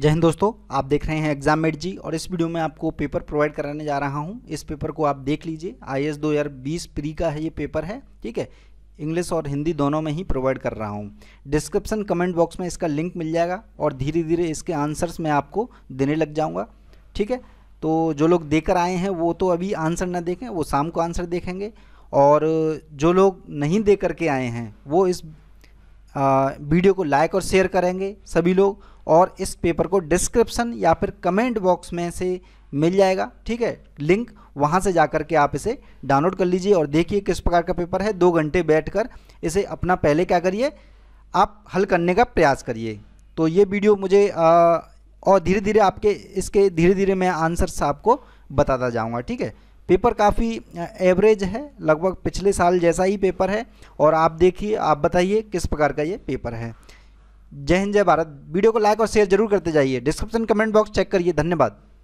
जय हिंद दोस्तों आप देख रहे हैं एग्जाम मेट जी और इस वीडियो में आपको पेपर प्रोवाइड कराने जा रहा हूं इस पेपर को आप देख लीजिए आई एस दो हज़ार बीस प्री का है ये पेपर है ठीक है इंग्लिश और हिंदी दोनों में ही प्रोवाइड कर रहा हूँ डिस्क्रिप्शन कमेंट बॉक्स में इसका लिंक मिल जाएगा और धीरे धीरे इसके आंसर्स मैं आपको देने लग जाऊँगा ठीक है तो जो लोग देकर आए हैं वो तो अभी आंसर ना देखें वो शाम को आंसर देखेंगे और जो लोग नहीं दे करके आए हैं वो इस वीडियो को लाइक और शेयर करेंगे सभी लोग और इस पेपर को डिस्क्रिप्शन या फिर कमेंट बॉक्स में से मिल जाएगा ठीक है लिंक वहाँ से जा कर के आप इसे डाउनलोड कर लीजिए और देखिए किस प्रकार का पेपर है दो घंटे बैठ कर इसे अपना पहले क्या करिए आप हल करने का प्रयास करिए तो ये वीडियो मुझे आ, और धीरे धीरे आपके इसके धीरे धीरे मैं आंसर्स आपको बताता जाऊँगा ठीक है पेपर काफ़ी एवरेज है लगभग पिछले साल जैसा ही पेपर है और आप देखिए आप बताइए किस प्रकार का ये पेपर है जय हिंद जय भारत वीडियो को लाइक और शेयर जरूर करते जाइए डिस्क्रिप्शन कमेंट बॉक्स चेक करिए धन्यवाद